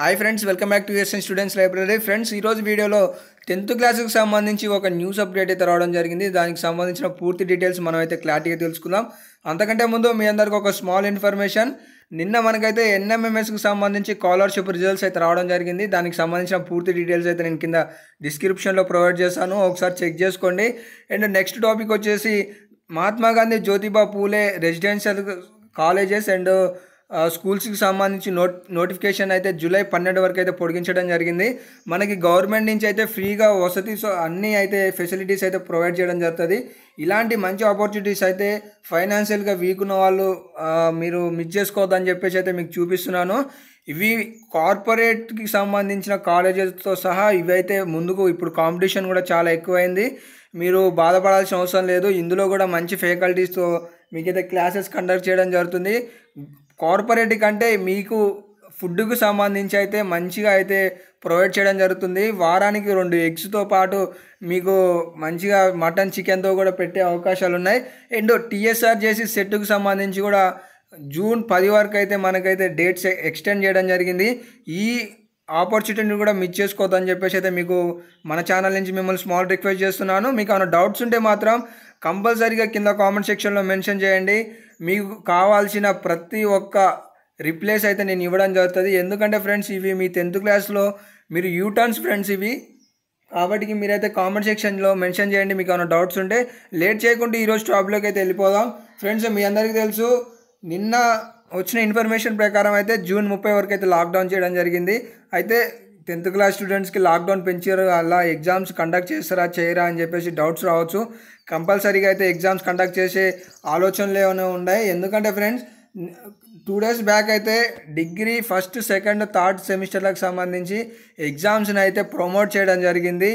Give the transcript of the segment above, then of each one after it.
hi friends welcome back to S N students library friends ఈరోజు వీడియోలో tenth క్లాస్కి సంబంధించి ఒక న్యూస్ అప్డేట్ అయితే రావడం జరిగింది దానికి సంబంధించిన పూర్తి డీటెయిల్స్ మనం అయితే క్లారిటీగా తెలుసుకుందాం అంతకంటే ముందు మీ అందరికీ ఒక స్మాల్ ఇన్ఫర్మేషన్ నిన్న మనకైతే ఎన్ఎంఎంఎస్కి సంబంధించి స్కాలర్షిప్ రిజల్ట్స్ అయితే రావడం జరిగింది దానికి సంబంధించిన పూర్తి డీటెయిల్స్ అయితే నేను కింద డిస్క్రిప్షన్లో ప్రొవైడ్ చేస్తాను ఒకసారి చెక్ చేసుకోండి అండ్ నెక్స్ట్ టాపిక్ వచ్చేసి Mahatma Gandhi Jyotiba Phule residential colleges and స్కూల్స్కి సంబంధించి నోట్ నోటిఫికేషన్ అయితే జూలై పన్నెండు వరకు అయితే పొడిగించడం జరిగింది మనకి గవర్నమెంట్ నుంచి అయితే ఫ్రీగా వసతి అన్నీ అయితే ఫెసిలిటీస్ అయితే ప్రొవైడ్ చేయడం జరుగుతుంది ఇలాంటి మంచి ఆపర్చునిటీస్ అయితే ఫైనాన్షియల్గా వీక్ ఉన్న వాళ్ళు మీరు మిస్ చేసుకోవద్దని చెప్పేసి అయితే మీకు చూపిస్తున్నాను ఇవి కార్పొరేట్కి సంబంధించిన కాలేజెస్తో సహా ఇవైతే ముందుకు ఇప్పుడు కాంపిటీషన్ కూడా చాలా ఎక్కువైంది మీరు బాధపడాల్సిన అవసరం లేదు ఇందులో కూడా మంచి ఫ్యాకల్టీస్తో మీకైతే క్లాసెస్ కండక్ట్ చేయడం జరుగుతుంది కార్పొరేట్ కంటే మీకు ఫుడ్కు సంబంధించి అయితే మంచిగా అయితే ప్రొవైడ్ చేయడం జరుగుతుంది వారానికి రెండు ఎగ్స్తో పాటు మీకు మంచిగా మటన్ చికెన్తో కూడా పెట్టే అవకాశాలు ఉన్నాయి అండ్ టీఎస్ఆర్ చేసి సెట్కు సంబంధించి కూడా జూన్ పది వరకు అయితే మనకైతే డేట్స్ ఎక్స్టెండ్ చేయడం జరిగింది ఈ ఆపర్చునిటీని కూడా మిస్ చేసుకోవద్దని చెప్పేసి అయితే మీకు మన ఛానల్ నుంచి మిమ్మల్ని స్మాల్ రిక్వెస్ట్ చేస్తున్నాను మీకు ఏమైనా డౌట్స్ ఉంటే మాత్రం కంపల్సరీగా కింద కామెంట్ సెక్షన్లో మెన్షన్ చేయండి మీకు కావాల్సిన ప్రతి ఒక్క రిప్లేస్ అయితే నేను ఇవ్వడం జరుగుతుంది ఎందుకంటే ఫ్రెండ్స్ ఇవి మీ టెన్త్ క్లాస్లో మీరు యూటర్న్స్ ఫ్రెండ్స్ ఇవి కాబట్టి మీరైతే కామెంట్ సెక్షన్లో మెన్షన్ చేయండి మీకు ఏమైనా డౌట్స్ ఉంటే లేట్ చేయకుండా ఈరోజు టాప్లోకి అయితే వెళ్ళిపోదాం ఫ్రెండ్స్ మీ అందరికీ తెలుసు నిన్న వచ్చిన ఇన్ఫర్మేషన్ ప్రకారం అయితే జూన్ ముప్పై వరకు అయితే లాక్డౌన్ చేయడం జరిగింది అయితే టెన్త్ క్లాస్ స్టూడెంట్స్కి లాక్డౌన్ పెంచారు అలా ఎగ్జామ్స్ కండక్ట్ చేస్తారా చేయరా అని చెప్పేసి డౌట్స్ రావచ్చు కంపల్సరీగా అయితే ఎగ్జామ్స్ కండక్ట్ చేసే ఆలోచనలు ఏమైనా ఉన్నాయి ఎందుకంటే ఫ్రెండ్స్ టూ డేస్ బ్యాక్ అయితే డిగ్రీ ఫస్ట్ సెకండ్ థర్డ్ సెమిస్టర్లకు సంబంధించి ఎగ్జామ్స్ని అయితే ప్రమోట్ చేయడం జరిగింది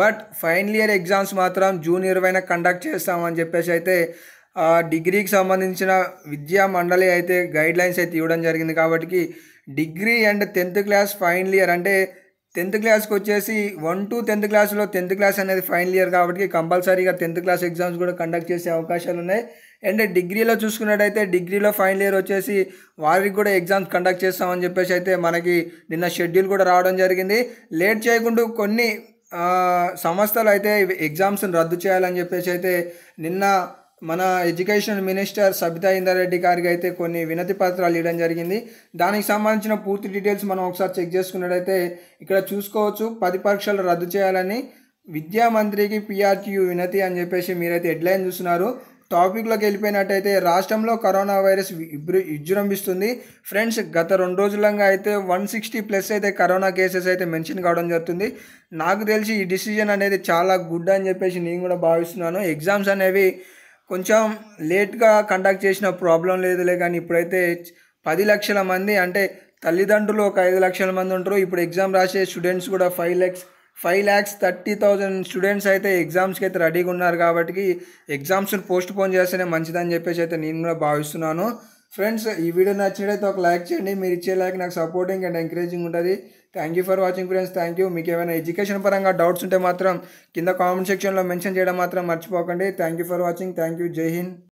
బట్ ఫైనల్ ఇయర్ ఎగ్జామ్స్ మాత్రం జూన్ ఇరవైన కండక్ట్ చేస్తామని చెప్పేసి అయితే డిగ్రీకి సంబంధించిన విద్యా మండలి అయితే గైడ్ లైన్స్ అయితే ఇవ్వడం జరిగింది కాబట్టి degree and tenth class final year అంటే టెన్త్ క్లాస్కి వచ్చేసి వన్ టు టెన్త్ క్లాస్లో టెన్త్ క్లాస్ అనేది ఫైనల్ ఇయర్ కాబట్టి కంపల్సరీగా టెన్త్ క్లాస్ ఎగ్జామ్స్ కూడా కండక్ట్ చేసే అవకాశాలు ఉన్నాయి అండ్ డిగ్రీలో చూసుకున్నట్టయితే డిగ్రీలో ఫైనల్ ఇయర్ వచ్చేసి వారికి కూడా ఎగ్జామ్స్ కండక్ట్ చేస్తామని చెప్పేసి అయితే మనకి నిన్న షెడ్యూల్ కూడా రావడం జరిగింది లేట్ చేయకుండా కొన్ని సంస్థలు అయితే ఎగ్జామ్స్ని రద్దు చేయాలని చెప్పేసి అయితే నిన్న మన ఎడ్యుకేషన్ మినిస్టర్ సబితా ఇందారెడ్డి గారికి అయితే కొన్ని వినతి పత్రాలు ఇవ్వడం జరిగింది దానికి సంబంధించిన పూర్తి డీటెయిల్స్ మనం ఒకసారి చెక్ చేసుకున్నట్టయితే ఇక్కడ చూసుకోవచ్చు పది పరీక్షలు రద్దు చేయాలని విద్యా మంత్రికి పిఆర్టీయూ వినతి అని చెప్పేసి మీరైతే హెడ్లైన్ చూస్తున్నారు టాపిక్లోకి వెళ్ళిపోయినట్టయితే రాష్ట్రంలో కరోనా వైరస్ విజృంభిస్తుంది ఫ్రెండ్స్ గత రెండు రోజులంగా అయితే వన్ సిక్స్టీ ప్లస్ అయితే కరోనా కేసెస్ అయితే మెన్షన్ కావడం జరుగుతుంది నాకు తెలిసి ఈ డిసిజన్ అనేది చాలా గుడ్ అని చెప్పేసి నేను కూడా భావిస్తున్నాను ఎగ్జామ్స్ అనేవి కొంచెం లేట్గా కండక్ట్ చేసిన ప్రాబ్లం లేదులే కానీ ఇప్పుడైతే పది లక్షల మంది అంటే తల్లిదండ్రులు ఒక ఐదు లక్షల మంది ఉంటారు ఇప్పుడు ఎగ్జామ్ రాసే స్టూడెంట్స్ కూడా five lakhs five lakhs thirty thousand students అయితే ఎగ్జామ్స్కి అయితే రెడీగా ఉన్నారు కాబట్టి ఎగ్జామ్స్ని పోస్ట్ పోన్ చేస్తేనే మంచిదని చెప్పేసి అయితే నేను కూడా భావిస్తున్నాను ఫ్రెండ్స్ ఈ వీడియో నచ్చినట్టు ఒక లైక్ చేయండి మీరు ఇచ్చే లైక్ నాకు సపోర్టింగ్ అండ్ ఎంకరేజింగ్ ఉంటుంది thank you for watching friends thank you మీకు ఏమైనా ఎడ్యుకేషన్ పరంగా డౌట్స్ ఉంటే మాత్రం కింద కామెంట్ సెక్షన్లో మెన్షన్ చేయడం మాత్రం మర్చిపోకండి thank you for watching thank you జై హింద్